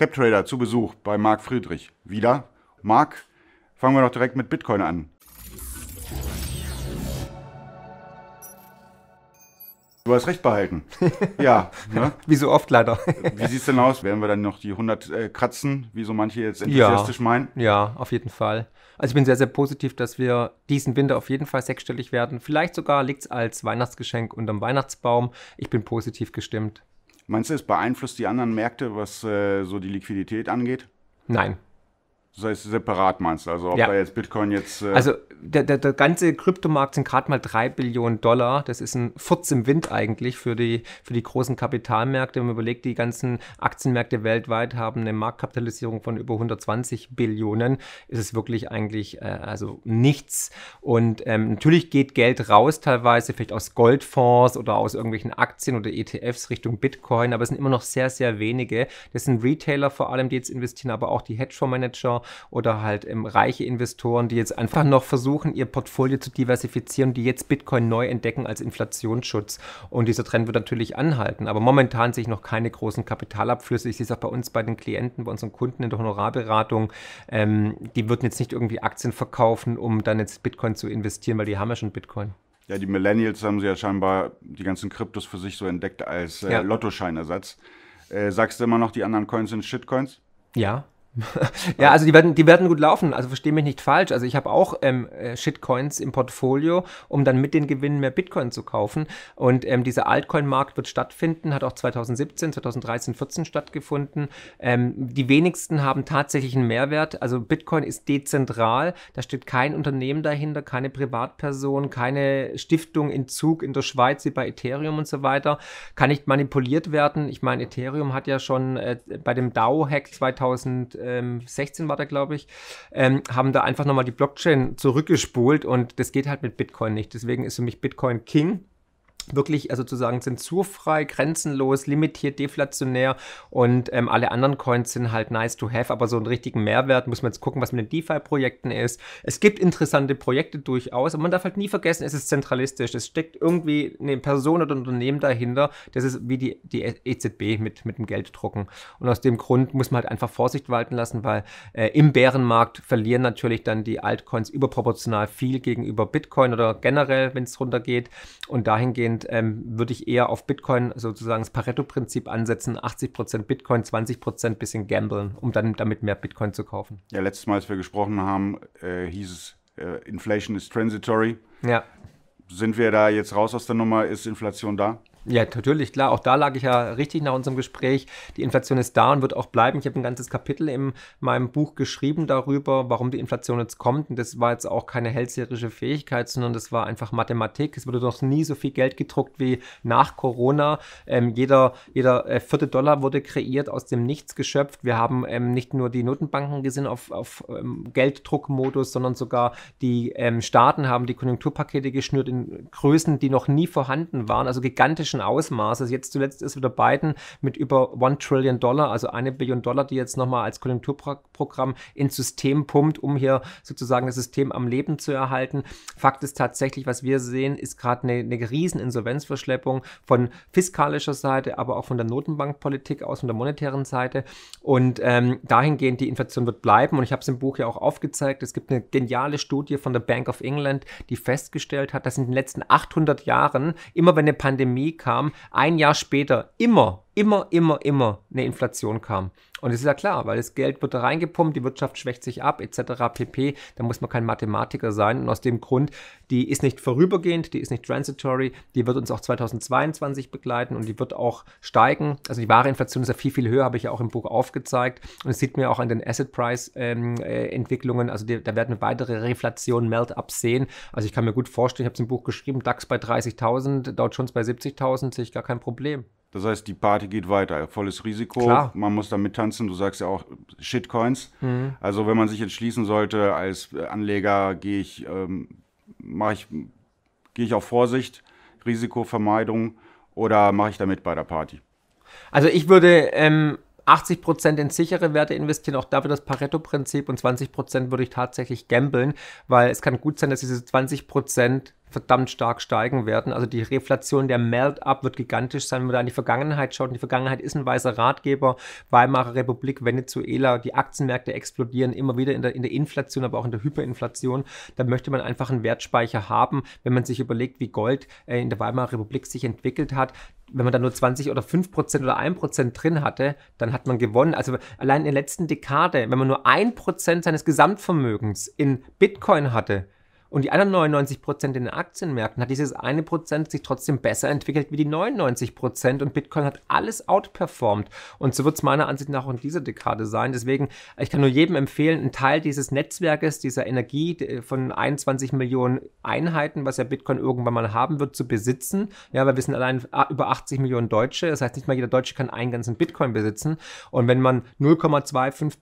CapTrader zu Besuch bei Marc Friedrich. Wieder. Marc, fangen wir doch direkt mit Bitcoin an. Du hast recht behalten. Ja. Ne? Wie so oft leider. Wie sieht es denn aus? Werden wir dann noch die 100 äh, kratzen, wie so manche jetzt enthusiastisch ja. meinen? Ja, auf jeden Fall. Also ich bin sehr, sehr positiv, dass wir diesen Winter auf jeden Fall sechsstellig werden. Vielleicht sogar liegt es als Weihnachtsgeschenk unterm Weihnachtsbaum. Ich bin positiv gestimmt. Meinst du, es beeinflusst die anderen Märkte, was äh, so die Liquidität angeht? Nein, das heißt, separat meinst du? Also, ob ja. da jetzt Bitcoin jetzt. Äh also, der, der, der, ganze Kryptomarkt sind gerade mal 3 Billionen Dollar. Das ist ein Furz im Wind eigentlich für die, für die großen Kapitalmärkte. Wenn man überlegt, die ganzen Aktienmärkte weltweit haben eine Marktkapitalisierung von über 120 Billionen. Ist es wirklich eigentlich äh, also nichts. Und ähm, natürlich geht Geld raus, teilweise vielleicht aus Goldfonds oder aus irgendwelchen Aktien oder ETFs Richtung Bitcoin. Aber es sind immer noch sehr, sehr wenige. Das sind Retailer vor allem, die jetzt investieren, aber auch die Hedgefondsmanager oder halt ähm, reiche Investoren, die jetzt einfach noch versuchen, ihr Portfolio zu diversifizieren, die jetzt Bitcoin neu entdecken als Inflationsschutz. Und dieser Trend wird natürlich anhalten. Aber momentan sehe ich noch keine großen Kapitalabflüsse. Ich sehe es auch bei uns, bei den Klienten, bei unseren Kunden in der Honorarberatung. Ähm, die würden jetzt nicht irgendwie Aktien verkaufen, um dann jetzt Bitcoin zu investieren, weil die haben ja schon Bitcoin. Ja, die Millennials haben sie ja scheinbar die ganzen Kryptos für sich so entdeckt als äh, ja. Lottoscheinersatz. Äh, sagst du immer noch, die anderen Coins sind Shitcoins? Ja ja, also die werden, die werden gut laufen. Also verstehe mich nicht falsch. Also ich habe auch ähm, äh, Shitcoins im Portfolio, um dann mit den Gewinnen mehr Bitcoin zu kaufen. Und ähm, dieser Altcoin-Markt wird stattfinden, hat auch 2017, 2013, 2014 stattgefunden. Ähm, die wenigsten haben tatsächlich einen Mehrwert. Also Bitcoin ist dezentral. Da steht kein Unternehmen dahinter, keine Privatperson, keine Stiftung in Zug in der Schweiz wie bei Ethereum und so weiter. Kann nicht manipuliert werden. Ich meine, Ethereum hat ja schon äh, bei dem DAO-Hack 2000 2016 ähm, war da, glaube ich, ähm, haben da einfach nochmal die Blockchain zurückgespult und das geht halt mit Bitcoin nicht. Deswegen ist für mich Bitcoin King wirklich also sozusagen zensurfrei, grenzenlos, limitiert, deflationär und ähm, alle anderen Coins sind halt nice to have, aber so einen richtigen Mehrwert muss man jetzt gucken, was mit den DeFi-Projekten ist. Es gibt interessante Projekte durchaus, aber man darf halt nie vergessen, es ist zentralistisch. Es steckt irgendwie eine Person oder ein Unternehmen dahinter. Das ist wie die, die EZB mit, mit dem Gelddrucken. Und aus dem Grund muss man halt einfach Vorsicht walten lassen, weil äh, im Bärenmarkt verlieren natürlich dann die Altcoins überproportional viel gegenüber Bitcoin oder generell, wenn es runtergeht. Und dahingehend dahingehend ähm, würde ich eher auf Bitcoin sozusagen das Pareto-Prinzip ansetzen, 80% Bitcoin, 20% bisschen gamblen, um dann damit mehr Bitcoin zu kaufen. Ja, letztes Mal, als wir gesprochen haben, äh, hieß es, äh, Inflation is transitory. Ja. Sind wir da jetzt raus aus der Nummer? Ist Inflation da? Ja, natürlich, klar. Auch da lag ich ja richtig nach unserem Gespräch. Die Inflation ist da und wird auch bleiben. Ich habe ein ganzes Kapitel in meinem Buch geschrieben darüber, warum die Inflation jetzt kommt. Und das war jetzt auch keine hellseherische Fähigkeit, sondern das war einfach Mathematik. Es wurde noch nie so viel Geld gedruckt wie nach Corona. Ähm, jeder jeder äh, vierte Dollar wurde kreiert, aus dem Nichts geschöpft. Wir haben ähm, nicht nur die Notenbanken gesehen auf, auf ähm, Gelddruckmodus, sondern sogar die ähm, Staaten haben die Konjunkturpakete geschnürt in Größen, die noch nie vorhanden waren. Also gigantischen großen Ausmaßes. Jetzt zuletzt ist wieder Biden mit über 1 Trillion Dollar, also eine Billion Dollar, die jetzt nochmal als Konjunkturprogramm ins System pumpt, um hier sozusagen das System am Leben zu erhalten. Fakt ist tatsächlich, was wir sehen, ist gerade eine, eine riesen Insolvenzverschleppung von fiskalischer Seite, aber auch von der Notenbankpolitik aus, von der monetären Seite. Und ähm, dahingehend, die Inflation wird bleiben. Und ich habe es im Buch ja auch aufgezeigt. Es gibt eine geniale Studie von der Bank of England, die festgestellt hat, dass in den letzten 800 Jahren, immer wenn eine Pandemie kam, ein Jahr später immer immer, immer, immer eine Inflation kam. Und es ist ja klar, weil das Geld wird da reingepumpt, die Wirtschaft schwächt sich ab, etc. pp. Da muss man kein Mathematiker sein. Und aus dem Grund, die ist nicht vorübergehend, die ist nicht transitory, die wird uns auch 2022 begleiten und die wird auch steigen. Also die wahre Inflation ist ja viel, viel höher, habe ich ja auch im Buch aufgezeigt. Und es sieht man auch an den Asset Price ähm, äh, Entwicklungen. Also die, da werden weitere Reflationen, melt ups sehen. Also ich kann mir gut vorstellen, ich habe es im Buch geschrieben, DAX bei 30.000, Dow Jones bei 70.000, sehe ich gar kein Problem. Das heißt, die Party geht weiter, volles Risiko. Klar. Man muss da mittanzen. Du sagst ja auch Shitcoins. Mhm. Also wenn man sich entschließen sollte, als Anleger gehe ich, ähm, ich, gehe ich auf Vorsicht, Risikovermeidung oder mache ich da mit bei der Party? Also ich würde ähm, 80 Prozent in sichere Werte investieren, auch dafür das Pareto-Prinzip und 20 Prozent würde ich tatsächlich gamblen, weil es kann gut sein, dass diese 20 Prozent verdammt stark steigen werden. Also die Reflation der Melt-up wird gigantisch sein, wenn man da in die Vergangenheit schaut. Und die Vergangenheit ist ein weißer Ratgeber. Weimarer Republik, Venezuela, die Aktienmärkte explodieren immer wieder in der, in der Inflation, aber auch in der Hyperinflation. Da möchte man einfach einen Wertspeicher haben, wenn man sich überlegt, wie Gold äh, in der Weimarer Republik sich entwickelt hat wenn man da nur 20 oder 5 Prozent oder 1 Prozent drin hatte, dann hat man gewonnen. Also allein in der letzten Dekade, wenn man nur 1 Prozent seines Gesamtvermögens in Bitcoin hatte, und die anderen 99 Prozent in den Aktienmärkten hat dieses eine Prozent sich trotzdem besser entwickelt wie die 99 Prozent und Bitcoin hat alles outperformed. Und so wird es meiner Ansicht nach auch in dieser Dekade sein. Deswegen, ich kann nur jedem empfehlen, einen Teil dieses Netzwerkes, dieser Energie äh, von 21 Millionen Einheiten, was ja Bitcoin irgendwann mal haben wird, zu besitzen. Ja, wir wissen allein ah, über 80 Millionen Deutsche. Das heißt, nicht mal jeder Deutsche kann einen ganzen Bitcoin besitzen. Und wenn man 0,25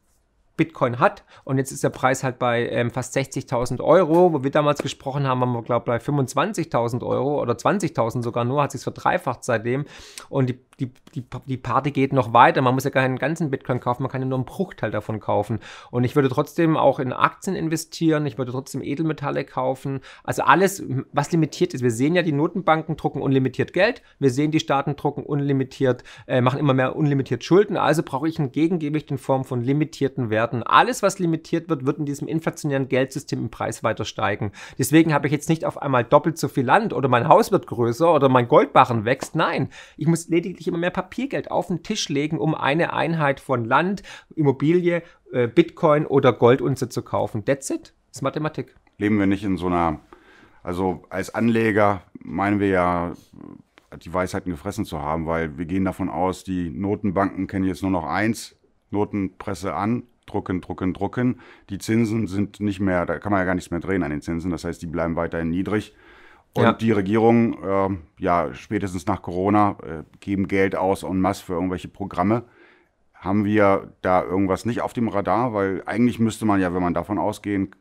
Bitcoin hat. Und jetzt ist der Preis halt bei ähm, fast 60.000 Euro. Wo wir damals gesprochen haben, haben wir, glaube ich, bei 25.000 Euro oder 20.000 sogar nur. Hat sich verdreifacht seitdem. Und die die, die, die Party geht noch weiter. Man muss ja keinen ganzen Bitcoin kaufen, man kann ja nur einen Bruchteil davon kaufen. Und ich würde trotzdem auch in Aktien investieren, ich würde trotzdem Edelmetalle kaufen. Also alles, was limitiert ist. Wir sehen ja, die Notenbanken drucken unlimitiert Geld, wir sehen, die Staaten drucken unlimitiert, äh, machen immer mehr unlimitiert Schulden. Also brauche ich ein Gegengewicht in Form von limitierten Werten. Alles, was limitiert wird, wird in diesem inflationären Geldsystem im Preis weiter steigen. Deswegen habe ich jetzt nicht auf einmal doppelt so viel Land oder mein Haus wird größer oder mein Goldbarren wächst. Nein, ich muss lediglich immer mehr Papiergeld auf den Tisch legen, um eine Einheit von Land, Immobilie, äh, Bitcoin oder Goldunze zu kaufen. That's it. Das ist Mathematik. Leben wir nicht in so einer, also als Anleger meinen wir ja, die Weisheiten gefressen zu haben, weil wir gehen davon aus, die Notenbanken kennen jetzt nur noch eins, Notenpresse an, drucken, drucken, drucken. Die Zinsen sind nicht mehr, da kann man ja gar nichts mehr drehen an den Zinsen. Das heißt, die bleiben weiterhin niedrig. Und ja. die Regierung, äh, ja, spätestens nach Corona, äh, geben Geld aus en masse für irgendwelche Programme. Haben wir da irgendwas nicht auf dem Radar? Weil eigentlich müsste man ja, wenn man davon ausgehen,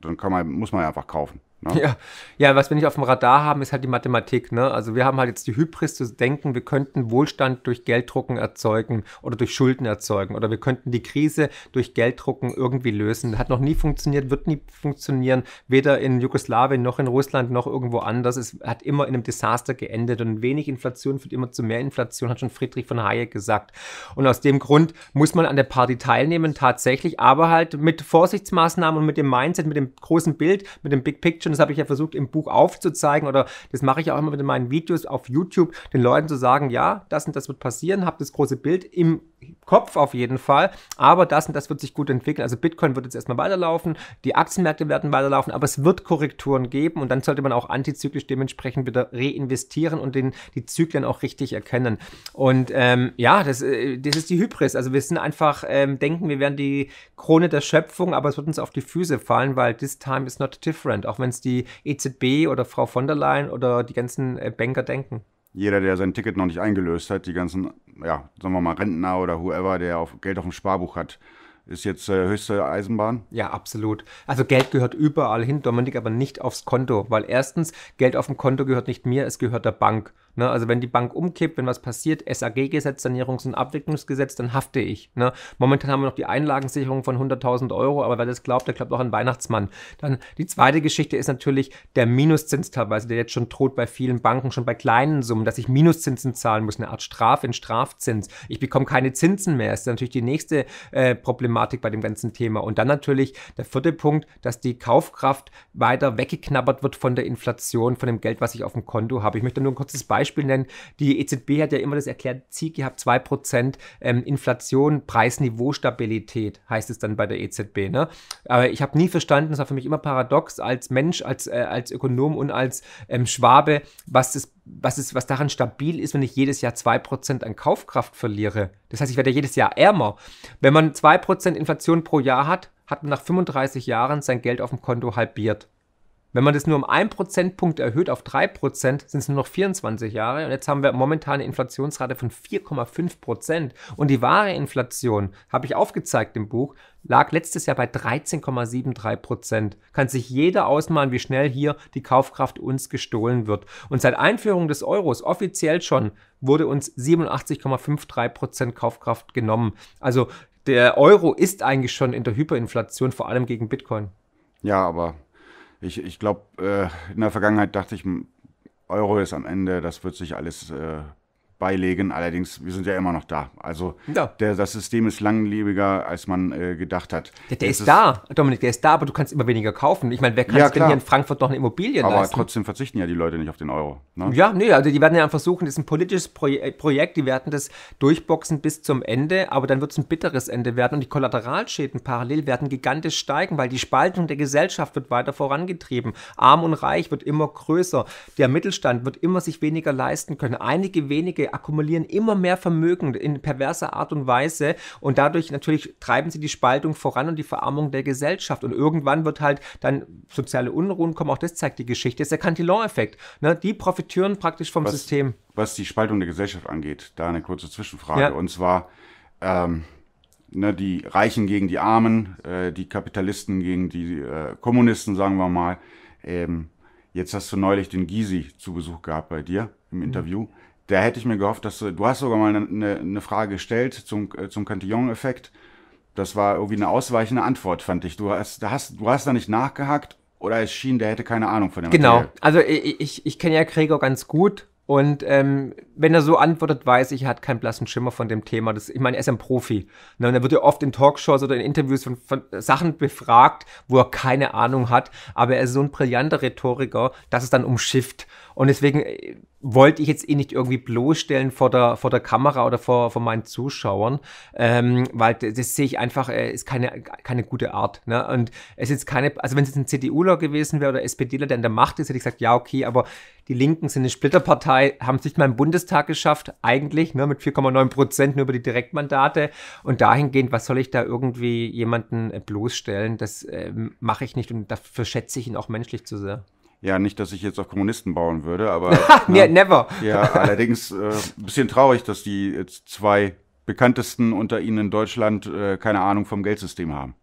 dann man, muss man ja einfach kaufen. Ne? Ja. ja, was wir nicht auf dem Radar haben, ist halt die Mathematik. Ne? Also wir haben halt jetzt die Hybris zu denken, wir könnten Wohlstand durch Gelddrucken erzeugen oder durch Schulden erzeugen oder wir könnten die Krise durch Gelddrucken irgendwie lösen. Hat noch nie funktioniert, wird nie funktionieren, weder in Jugoslawien noch in Russland noch irgendwo anders. Es hat immer in einem Desaster geendet und wenig Inflation führt immer zu mehr Inflation, hat schon Friedrich von Hayek gesagt. Und aus dem Grund muss man an der Party teilnehmen, tatsächlich, aber halt mit Vorsichtsmaßnahmen und mit dem Mindset, mit dem großen Bild, mit dem Big Picture das habe ich ja versucht im Buch aufzuzeigen oder das mache ich auch immer mit meinen Videos auf YouTube, den Leuten zu sagen, ja, das und das wird passieren, habt das große Bild im Kopf auf jeden Fall. Aber das und das wird sich gut entwickeln. Also Bitcoin wird jetzt erstmal weiterlaufen, die Aktienmärkte werden weiterlaufen, aber es wird Korrekturen geben und dann sollte man auch antizyklisch dementsprechend wieder reinvestieren und den, die Zyklen auch richtig erkennen. Und ähm, ja, das, äh, das ist die Hybris. Also wir sind einfach, ähm, denken, wir wären die Krone der Schöpfung, aber es wird uns auf die Füße fallen, weil this time is not different. Auch wenn es die EZB oder Frau von der Leyen oder die ganzen äh, Banker denken jeder, der sein Ticket noch nicht eingelöst hat, die ganzen, ja, sagen wir mal, Rentner oder whoever, der auf Geld auf dem Sparbuch hat, ist jetzt äh, höchste Eisenbahn. Ja, absolut. Also Geld gehört überall hin, Dominik, aber nicht aufs Konto, weil erstens, Geld auf dem Konto gehört nicht mir, es gehört der Bank. Ne? Also wenn die Bank umkippt, wenn was passiert, SAG-Gesetz, Sanierungs- und Abwicklungsgesetz, dann hafte ich. Ne? Momentan haben wir noch die Einlagensicherung von 100.000 Euro, aber wer das glaubt, der glaubt auch an Weihnachtsmann. Dann die zweite Geschichte ist natürlich der Minuszins teilweise, der jetzt schon droht bei vielen Banken, schon bei kleinen Summen, dass ich Minuszinsen zahlen muss, eine Art Strafe in Strafzins. Ich bekomme keine Zinsen mehr. Das ist natürlich die nächste äh, Problematik bei dem ganzen Thema. Und dann natürlich der vierte Punkt, dass die Kaufkraft weiter weggeknabbert wird von der Inflation, von dem Geld, was ich auf dem Konto habe. Ich möchte nur ein kurzes Beispiel Beispiel nennen. Die EZB hat ja immer das erklärte Ziel gehabt, 2% ähm, Inflation, Preisniveaustabilität heißt es dann bei der EZB. Ne? Aber ich habe nie verstanden, das war für mich immer paradox, als Mensch, als, äh, als Ökonom und als ähm, Schwabe, was das was, ist, was daran stabil ist, wenn ich jedes Jahr 2% an Kaufkraft verliere. Das heißt, ich werde jedes Jahr ärmer. Wenn man 2% Inflation pro Jahr hat, hat man nach 35 Jahren sein Geld auf dem Konto halbiert. Wenn man das nur um ein Prozentpunkt erhöht auf drei Prozent, sind es nur noch 24 Jahre. Und jetzt haben wir momentan eine Inflationsrate von 4,5%. Prozent. Und die wahre Inflation, habe ich aufgezeigt im Buch, lag letztes Jahr bei 13,73%. Prozent. Kann sich jeder ausmalen, wie schnell hier die Kaufkraft uns gestohlen wird. Und seit Einführung des Euros, offiziell schon, wurde uns 87,53% Prozent Kaufkraft genommen. Also der Euro ist eigentlich schon in der Hyperinflation, vor allem gegen Bitcoin. Ja, aber ich, ich glaube, äh, in der Vergangenheit dachte ich, Euro ist am Ende, das wird sich alles äh, beilegen. Allerdings, wir sind ja immer noch da. Also ja. der, das System ist langlebiger, als man äh, gedacht hat. Der, der ist, ist, da, Dominik, der ist da, aber du kannst immer weniger kaufen. Ich meine, wer kann ja, denn hier in Frankfurt noch eine Immobilie aber leisten? Aber trotzdem verzichten ja die Leute nicht auf den Euro. Ne? Ja, nee, also die werden ja versuchen, das ist ein politisches Proje äh, Projekt, die werden das durchboxen bis zum Ende, aber dann wird es ein bitteres Ende werden und die Kollateralschäden parallel werden gigantisch steigen, weil die Spaltung der Gesellschaft wird weiter vorangetrieben. Arm und Reich wird immer größer. Der Mittelstand wird immer sich weniger leisten können. Einige wenige akkumulieren immer mehr Vermögen in perverser Art und Weise und dadurch natürlich treiben sie die Spaltung voran und die Verarmung der Gesellschaft. Und irgendwann wird halt dann soziale Unruhen kommen, auch das zeigt die Geschichte, das ist der Cantillon-Effekt. Ne? Die profitieren praktisch vom was, System. Was die Spaltung der Gesellschaft angeht, da eine kurze Zwischenfrage. Ja. Und zwar, ähm, ne, die Reichen gegen die Armen, äh, die Kapitalisten gegen die äh, Kommunisten, sagen wir mal. Ähm, jetzt hast du neulich den Gysi zu Besuch gehabt bei dir im mhm. Interview. Mhm da hätte ich mir gehofft, dass du, du hast sogar mal eine, eine Frage gestellt zum, äh, zum Cantillon-Effekt. Das war irgendwie eine ausweichende Antwort, fand ich. Du hast, da hast, du hast da nicht nachgehakt oder es schien, der hätte keine Ahnung von dem Genau. Material. Also ich, ich, ich kenne ja Gregor ganz gut und ähm, wenn er so antwortet, weiß ich, er hat keinen blassen Schimmer von dem Thema. Das, ich meine, er ist ein Profi. Ne? Und er wird ja oft in Talkshows oder in Interviews von, von, Sachen befragt, wo er keine Ahnung hat. Aber er ist so ein brillanter Rhetoriker, dass es dann umschifft. Und deswegen äh, wollte ich jetzt eh nicht irgendwie bloßstellen vor der, vor der Kamera oder vor, vor meinen Zuschauern, ähm, weil das, das sehe ich einfach, äh, ist keine, keine gute Art. Ne? Und es ist keine, also wenn es jetzt ein CDUler gewesen wäre oder SPDler, der in der Macht ist, hätte ich gesagt, ja, okay, aber die Linken sind eine Splitterpartei, haben es nicht mal im Bundestag geschafft, eigentlich, ne, mit 4,9 Prozent nur über die Direktmandate. Und dahingehend, was soll ich da irgendwie jemanden äh, bloßstellen? Das äh, mache ich nicht und dafür schätze ich ihn auch menschlich zu sehr. Ja, nicht, dass ich jetzt auf Kommunisten bauen würde, aber. ne, never! Ja, allerdings ein äh, bisschen traurig, dass die jetzt zwei bekanntesten unter ihnen in Deutschland äh, keine Ahnung vom Geldsystem haben.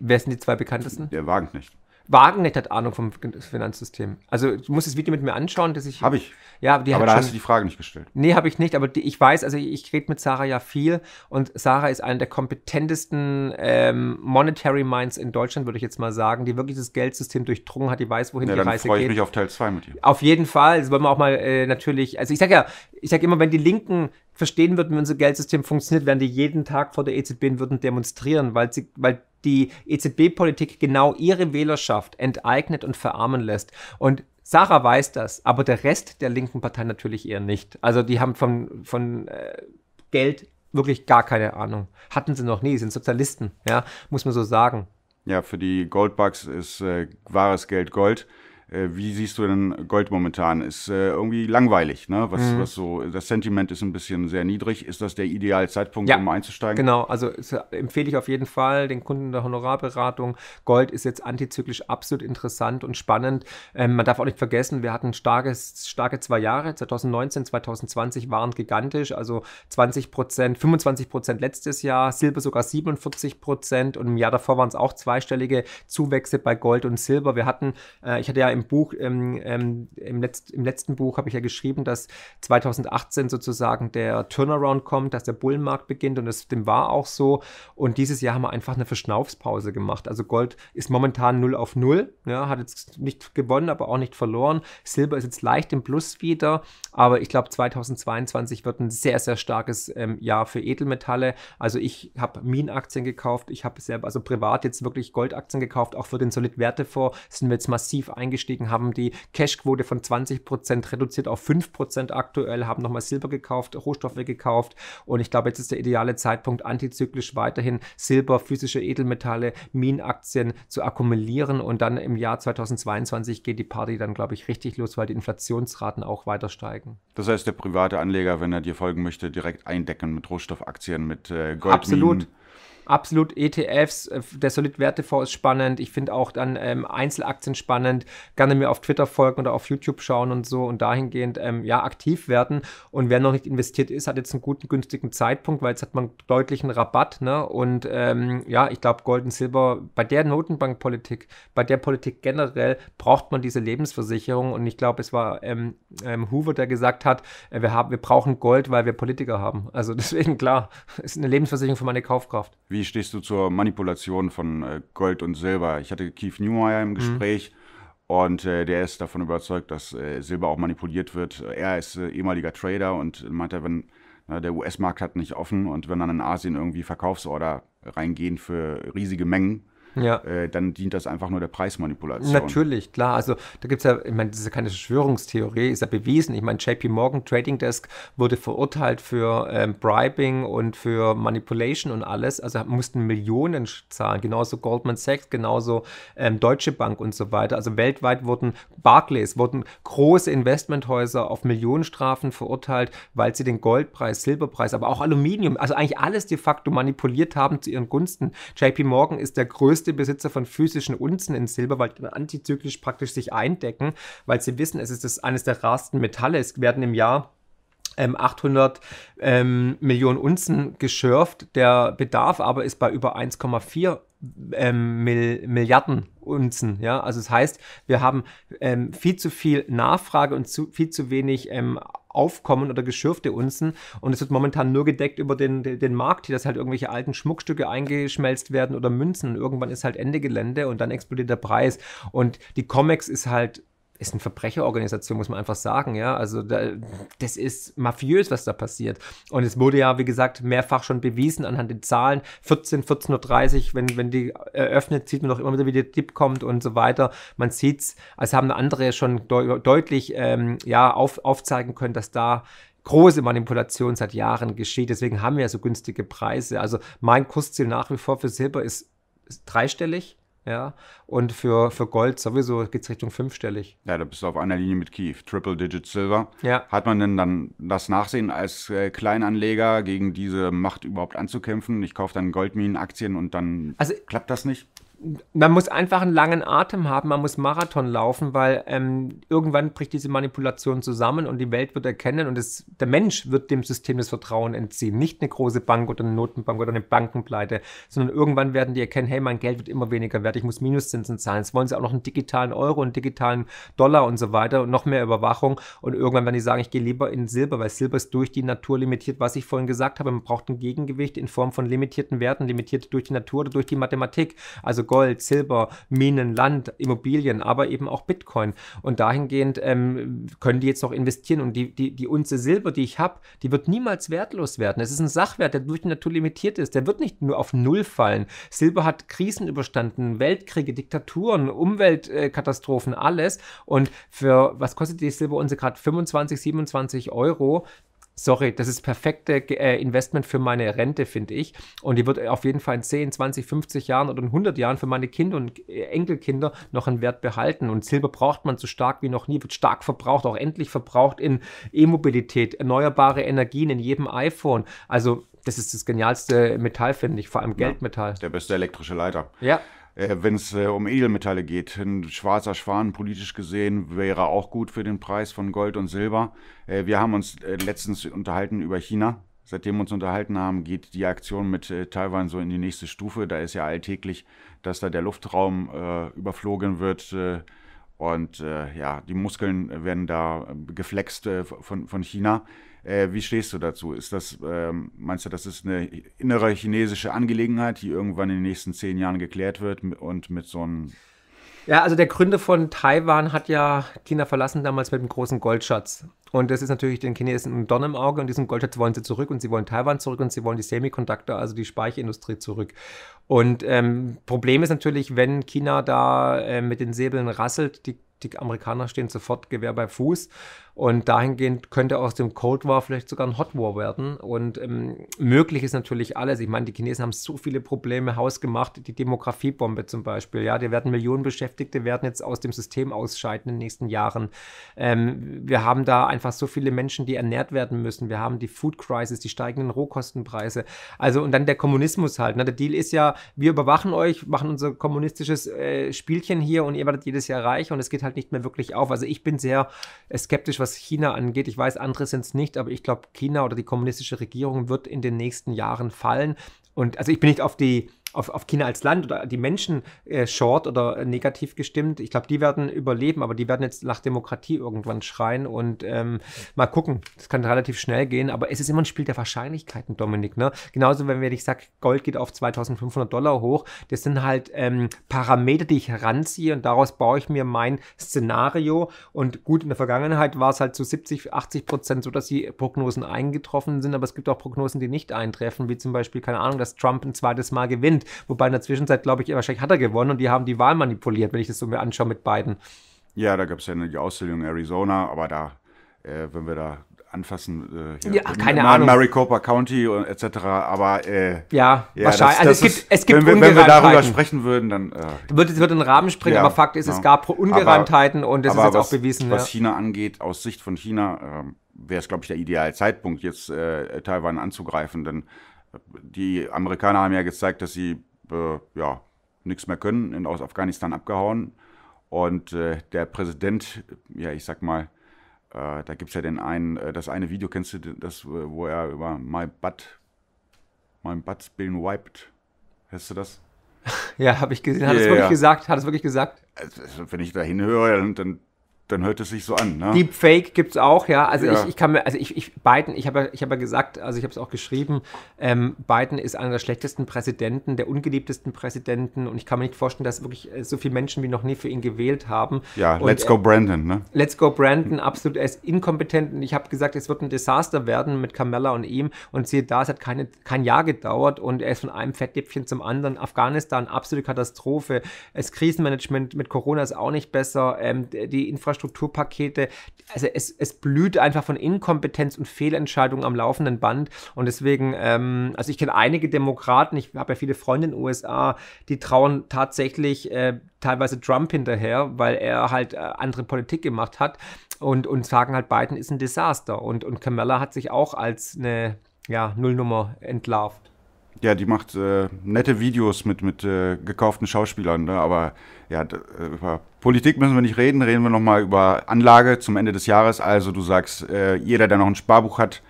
Wer sind die zwei bekanntesten? Der Wagend nicht. Wagenknecht hat Ahnung vom Finanzsystem. Also du musst das Video mit mir anschauen, dass ich. Habe ich. Ja, die aber da schon, hast du die Frage nicht gestellt. Nee, habe ich nicht, aber die, ich weiß, also ich, ich rede mit Sarah ja viel und Sarah ist eine der kompetentesten ähm, Monetary Minds in Deutschland, würde ich jetzt mal sagen, die wirklich das Geldsystem durchdrungen hat, die weiß, wohin ja, die Reise geht. Dann freue ich mich auf Teil 2 mit dir. Auf jeden Fall, das wollen wir auch mal äh, natürlich, also ich sag ja, ich sage immer, wenn die Linken verstehen würden, wie unser Geldsystem funktioniert, wären die jeden Tag vor der EZB und würden demonstrieren, weil sie, weil die EZB-Politik genau ihre Wählerschaft enteignet und verarmen lässt. Und Sarah weiß das, aber der Rest der linken Partei natürlich eher nicht. Also die haben von, von äh, Geld wirklich gar keine Ahnung. Hatten sie noch nie, sind Sozialisten, ja, muss man so sagen. Ja, für die Goldbugs ist äh, wahres Geld Gold. Äh, wie siehst du denn Gold momentan? Ist äh, irgendwie langweilig, ne? Was, mhm. was so, das Sentiment ist ein bisschen sehr niedrig. Ist das der ideale Zeitpunkt, ja, um einzusteigen? Genau, also äh, empfehle ich auf jeden Fall den Kunden der Honorarberatung. Gold ist jetzt antizyklisch absolut interessant und spannend. Ähm, man darf auch nicht vergessen, wir hatten starkes, starke zwei Jahre, 2019, 2020 waren gigantisch, also 20 Prozent, 25 Prozent letztes Jahr, Silber sogar 47 Prozent und im Jahr davor waren es auch zweistellige Zuwächse bei Gold und Silber. Wir hatten, äh, ich hatte ja im Buch, ähm, ähm, im, Letz-, im letzten Buch habe ich ja geschrieben, dass 2018 sozusagen der Turnaround kommt, dass der Bullenmarkt beginnt und das dem war auch so. Und dieses Jahr haben wir einfach eine Verschnaufspause gemacht. Also Gold ist momentan 0 auf 0, ja, hat jetzt nicht gewonnen, aber auch nicht verloren. Silber ist jetzt leicht im Plus wieder, aber ich glaube 2022 wird ein sehr, sehr starkes ähm, Jahr für Edelmetalle. Also ich habe Minenaktien gekauft, ich habe selber, also privat jetzt wirklich Goldaktien gekauft, auch für den Solid-Wertefonds Werte sind wir jetzt massiv eingestellt eingestiegen, haben die Cashquote von 20% reduziert auf 5% aktuell, haben nochmal Silber gekauft, Rohstoffe gekauft und ich glaube, jetzt ist der ideale Zeitpunkt, antizyklisch weiterhin Silber, physische Edelmetalle, Minenaktien zu akkumulieren und dann im Jahr 2022 geht die Party dann, glaube ich, richtig los, weil die Inflationsraten auch weiter steigen. Das heißt, der private Anleger, wenn er dir folgen möchte, direkt eindecken mit Rohstoffaktien, mit Gold. Äh, Goldminen. Absolut absolut ETFs, äh, der Solid-Wertefonds ist spannend. Ich finde auch dann ähm, Einzelaktien spannend. Gerne mir auf Twitter folgen oder auf YouTube schauen und so und dahingehend ähm, ja aktiv werden. Und wer noch nicht investiert ist, hat jetzt einen guten, günstigen Zeitpunkt, weil jetzt hat man deutlichen Rabatt. Ne? Und ähm, ja, ich glaube, Gold und Silber, bei der Notenbankpolitik, bei der Politik generell, braucht man diese Lebensversicherung. Und ich glaube, es war ähm, ähm, Hoover, der gesagt hat, äh, wir, haben, wir brauchen Gold, weil wir Politiker haben. Also deswegen klar, ist eine Lebensversicherung für meine Kaufkraft. Wie stehst du zur Manipulation von äh, Gold und Silber? Ich hatte Keith Newmeyer im mhm. Gespräch. Mhm. Und äh, der ist davon überzeugt, dass äh, Silber auch manipuliert wird. Er ist äh, ehemaliger Trader und meinte, wenn na, der US-Markt hat nicht offen und wenn dann in Asien irgendwie Verkaufsorder reingehen für riesige Mengen, ja. äh, dann dient das einfach nur der Preismanipulation. Natürlich, klar. Also da gibt es ja, ich meine, das ist ja keine Verschwörungstheorie, ist ja bewiesen. Ich meine, JP Morgan Trading Desk wurde verurteilt für ähm, Bribing und für Manipulation und alles. Also mussten Millionen zahlen. Genauso Goldman Sachs, genauso ähm, Deutsche Bank und so weiter. Also weltweit wurden Barclays, wurden große Investmenthäuser auf Millionenstrafen verurteilt, weil sie den Goldpreis, Silberpreis, aber auch Aluminium, also eigentlich alles de facto manipuliert haben zu ihren Gunsten. JP Morgan ist der größte bewusste Besitzer von physischen Unzen in Silber, weil die antizyklisch praktisch sich eindecken, weil sie wissen, es ist das, eines der rarsten Metalle. Es werden im Jahr 800 ähm, ähm, Millionen Unzen geschürft. Der Bedarf aber ist bei über 1,4 ähm, Mill Milliarden Unzen. Ja? Also das heißt, wir haben ähm, viel zu viel Nachfrage und zu, viel zu wenig ähm, Aufkommen oder geschürfte Unzen. Und es wird momentan nur gedeckt über den, den Markt, hier, dass halt irgendwelche alten Schmuckstücke eingeschmelzt werden oder Münzen. Und irgendwann ist halt Ende Gelände und dann explodiert der Preis. Und die Comics ist halt ist eine Verbrecherorganisation, muss man einfach sagen, ja. Also da, das ist mafiös, was da passiert. Und es wurde ja, wie gesagt, mehrfach schon bewiesen anhand den Zahlen. 14, 14.30 Uhr, wenn, wenn die eröffnet, sieht man doch immer wieder, wie der Tipp kommt und so weiter. Man sieht es, als haben andere schon de deutlich ähm, ja, auf, aufzeigen können, dass da große Manipulation seit Jahren geschieht. Deswegen haben wir ja so günstige Preise. Also mein Kursziel nach wie vor für Silber ist, ist dreistellig ja, und für, für Gold sowieso geht es Richtung fünfstellig. Ja, da bist du auf einer Linie mit Kiew. Triple Digit Silver. Ja. Hat man denn dann das Nachsehen als äh, Kleinanleger gegen diese Macht überhaupt anzukämpfen? Ich kaufe dann Goldminenaktien und dann also, klappt das nicht? man muss einfach einen langen Atem haben, man muss Marathon laufen, weil ähm, irgendwann bricht diese Manipulation zusammen und die Welt wird erkennen und es, der Mensch wird dem System das Vertrauen entziehen. Nicht eine große Bank oder eine Notenbank oder eine Bankenpleite, sondern irgendwann werden die erkennen, hey, mein Geld wird immer weniger wert, ich muss Minuszinsen zahlen. Jetzt wollen sie auch noch einen digitalen Euro, einen digitalen Dollar und so weiter und noch mehr Überwachung und irgendwann werden die sagen, ich gehe lieber in Silber, weil Silber ist durch die Natur limitiert, was ich vorhin gesagt habe. Man braucht ein Gegengewicht in Form von limitierten Werten, limitiert durch die Natur oder durch die Mathematik. Also Gold Gold, Silber, Minen, Land, Immobilien, aber eben auch Bitcoin. Und dahingehend ähm, können die jetzt noch investieren. Und die, die, die Unze Silber, die ich habe, die wird niemals wertlos werden. Es ist ein Sachwert, der durch die Natur limitiert ist. Der wird nicht nur auf Null fallen. Silber hat Krisen überstanden, Weltkriege, Diktaturen, Umweltkatastrophen, alles. Und für was kostet die Silberunze gerade? 25, 27 Euro sorry, das ist perfekte äh, Investment für meine Rente, finde ich. Und die wird auf jeden Fall in 10, 20, 50 Jahren oder in 100 Jahren für meine Kinder und äh, Enkelkinder noch einen Wert behalten. Und Silber braucht man so stark wie noch nie, wird stark verbraucht, auch endlich verbraucht in E-Mobilität, erneuerbare Energien in jedem iPhone. Also das ist das genialste Metall, finde ich, vor allem Geldmetall. Ja, der beste elektrische Leiter. Ja. Äh, wenn es äh, um Edelmetalle geht. Ein schwarzer Schwan, politisch gesehen, wäre auch gut für den Preis von Gold und Silber. Äh, wir haben uns äh, letztens unterhalten über China. Seitdem wir uns unterhalten haben, geht die Aktion mit äh, Taiwan so in die nächste Stufe. Da ist ja alltäglich, dass da der Luftraum überflogen wird. und ja, die Muskeln werden da geflext von, von China. Äh, wie stehst du dazu? Ist das, ähm, meinst du, das ist eine innere chinesische Angelegenheit, die irgendwann in den nächsten zehn Jahren geklärt wird und mit so einem ja, also der Gründer von Taiwan hat ja China verlassen damals mit einem großen Goldschatz. Und das ist natürlich den Chinesen ein Dorn im Auge und diesen Goldschatz wollen sie zurück und sie wollen Taiwan zurück und sie wollen die Semiconductor, also die Speicherindustrie zurück. Und ähm, Problem ist natürlich, wenn China da äh, mit den Säbeln rasselt, die die Amerikaner stehen sofort Gewehr bei Fuß. Und dahingehend könnte aus dem Cold War vielleicht sogar ein Hot War werden. Und ähm, möglich ist natürlich alles. Ich meine, die Chinesen haben so viele Probleme hausgemacht. Die Demografiebombe zum Beispiel. Ja, die werden Millionen Beschäftigte werden jetzt aus dem System ausscheiden in den nächsten Jahren. Ähm, wir haben da einfach so viele Menschen, die ernährt werden müssen. Wir haben die Food Crisis, die steigenden Rohkostenpreise. Also und dann der Kommunismus halt. Ne? Der Deal ist ja, wir überwachen euch, machen unser kommunistisches äh, Spielchen hier und ihr werdet jedes Jahr reich und es geht halt halt nicht mehr wirklich auf. Also ich bin sehr äh, skeptisch, was China angeht. Ich weiß, andere sind es nicht, aber ich glaube, China oder die kommunistische Regierung wird in den nächsten Jahren fallen. Und also ich bin nicht auf die auf, auf China als Land oder die Menschen äh, short oder äh, negativ gestimmt. Ich glaube, die werden überleben, aber die werden jetzt nach Demokratie irgendwann schreien und ähm, mal gucken. Das kann relativ schnell gehen, aber es ist immer ein Spiel der Wahrscheinlichkeiten, Dominik. Ne? Genauso, wenn ich sage, Gold geht auf 2500 Dollar hoch, das sind halt ähm, Parameter, die ich heranziehe und daraus baue ich mir mein Szenario. Und gut, in der Vergangenheit war es halt zu so 70, 80 Prozent so, dass die Prognosen eingetroffen sind, aber es gibt auch Prognosen, die nicht eintreffen, wie zum Beispiel, keine Ahnung, dass Trump ein zweites Mal gewinnt wobei in der Zwischenzeit, glaube ich, wahrscheinlich hat er gewonnen und die haben die Wahl manipuliert, wenn ich das so mir anschaue mit beiden. Ja, da gab es ja die Auszählung in Arizona, aber da, äh, wenn wir da anfassen. Äh, ja, keine in, Ahnung. Maricopa County und etc. Aber äh, ja, ja, wahrscheinlich. Das, das also es ist, gibt, es gibt wenn, wenn wir darüber sprechen würden, dann äh, würde es wird den Rahmen springen. Ja, aber Fakt ist, ja. es ne. gab Ungereimtheiten aber, und das ist jetzt was, auch bewiesen. Was China angeht, aus Sicht von China ähm, wäre es glaube ich der ideale Zeitpunkt, jetzt äh, Taiwan anzugreifen, denn die Amerikaner haben ja gezeigt, dass sie äh, ja, nichts mehr können, in, aus Afghanistan abgehauen. Und äh, der Präsident, ja, ich sag mal, äh, da gibt es ja den einen, äh, das eine Video, kennst du das, wo er über My Butt, My Butt's been wiped. Hörst du das? Ja, habe ich gesehen. Hat es wirklich ja. gesagt? Hat es wirklich gesagt? Also, wenn ich da hinhöre, dann, dann dann hört es sich so an. Ne? Deepfake gibt es auch, ja. Also ja. Ich, ich, kann mir, also ich, ich Biden, ich habe ich hab ja gesagt, also ich habe es auch geschrieben, ähm, Biden ist einer der schlechtesten Präsidenten, der ungeliebtesten Präsidenten und ich kann mir nicht vorstellen, dass wirklich äh, so viele Menschen wie noch nie für ihn gewählt haben. Ja, und, let's go Brandon, ne? Let's go Brandon, absolut, er ist inkompetent und ich habe gesagt, es wird ein Desaster werden mit Kamala und ihm und siehe da, es hat keine, kein Jahr gedauert und er ist von einem Fettnäpfchen zum anderen. Afghanistan, absolute Katastrophe. Das Krisenmanagement mit Corona ist auch nicht besser. Ähm, die Infrastruktur Infrastrukturpakete. Also es, es blüht einfach von Inkompetenz und Fehlentscheidungen am laufenden Band. Und deswegen, ähm, also ich kenne einige Demokraten, ich habe ja viele Freunde in den USA, die trauen tatsächlich äh, teilweise Trump hinterher, weil er halt äh, andere Politik gemacht hat und, und sagen halt, Biden ist ein Desaster. Und, und Kamala hat sich auch als eine ja, Nullnummer entlarvt ja, die macht äh, nette Videos mit, mit äh, gekauften Schauspielern. Ne? Aber ja, äh, über Politik müssen wir nicht reden. Reden wir nochmal über Anlage zum Ende des Jahres. Also du sagst, äh, jeder, der noch ein Sparbuch hat,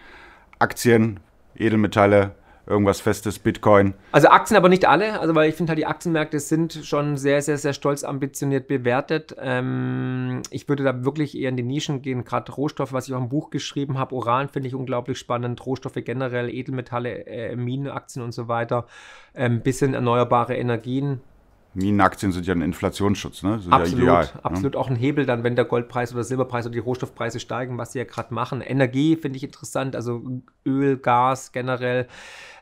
Aktien, Edelmetalle, irgendwas Festes, Bitcoin. Also Aktien, aber nicht alle, also weil ich finde halt die Aktienmärkte sind schon sehr, sehr, sehr stolz ambitioniert bewertet. Ähm, ich würde da wirklich eher in die Nischen gehen, gerade Rohstoffe, was ich auch im Buch geschrieben habe, Uran finde ich unglaublich spannend, Rohstoffe generell, Edelmetalle, äh, Minenaktien und so weiter, ähm, bisschen erneuerbare Energien, Minenaktien sind ja ein Inflationsschutz, ne? Sind absolut, ja ideal, ne? absolut ne? auch ein Hebel dann, wenn der Goldpreis oder Silberpreis oder die Rohstoffpreise steigen, was sie ja gerade machen. Energie finde ich interessant, also Öl, Gas generell.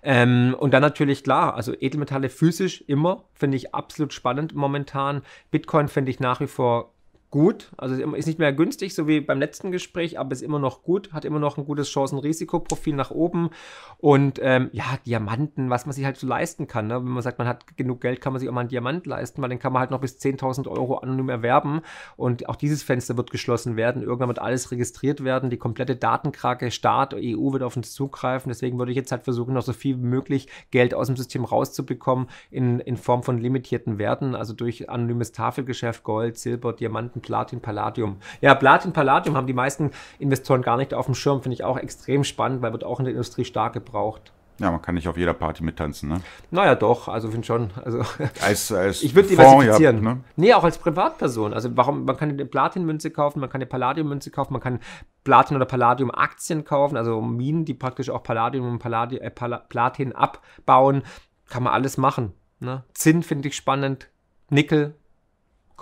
Ähm, und dann natürlich klar, also Edelmetalle physisch immer, finde ich absolut spannend momentan. Bitcoin finde ich nach wie vor gut. Also ist nicht mehr günstig, so wie beim letzten Gespräch, aber ist immer noch gut, hat immer noch ein gutes Chancen-Risikoprofil nach oben. Und ähm, ja, Diamanten, was man sich halt so leisten kann. Ne? Wenn man sagt, man hat genug Geld, kann man sich auch mal einen Diamant leisten, weil den kann man halt noch bis 10.000 Euro anonym erwerben. Und auch dieses Fenster wird geschlossen werden. Irgendwann wird alles registriert werden. Die komplette Datenkrake, Staat, EU wird auf uns zugreifen. Deswegen würde ich jetzt halt versuchen, noch so viel wie möglich Geld aus dem System rauszubekommen in, in Form von limitierten Werten, also durch anonymes Tafelgeschäft, Gold, Silber, Diamanten, Platin, Palladium. Ja, Platin, Palladium haben die meisten Investoren gar nicht auf dem Schirm, finde ich auch extrem spannend, weil wird auch in der Industrie stark gebraucht. Ja, man kann nicht auf jeder Party mittanzen, ne? Naja, doch, also finde schon. Also, als, als ich würde diversifizieren. Ja, ne? Nee, auch als Privatperson. Also warum, man kann eine Platinmünze kaufen, man kann eine Palladiummünze kaufen, man kann Platin- oder Palladium-Aktien kaufen, also Minen, die praktisch auch Palladium und Palladi äh, Platin abbauen. Kann man alles machen. Ne? Zinn finde ich spannend, Nickel,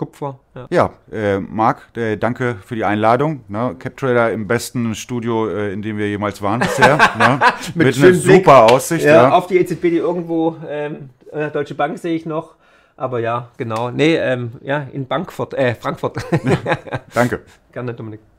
Kupfer. Ja, ja äh, Marc, äh, danke für die Einladung. Ne? CapTrader im besten Studio, äh, in dem wir jemals waren bisher. ne? Mit, Mit einer super Aussicht. Ja, ja, Auf die EZB, die irgendwo, ähm, Deutsche Bank sehe ich noch. Aber ja, genau. Nee, ähm, ja, in Bankfurt, äh, Frankfurt. danke. Gerne, Dominik.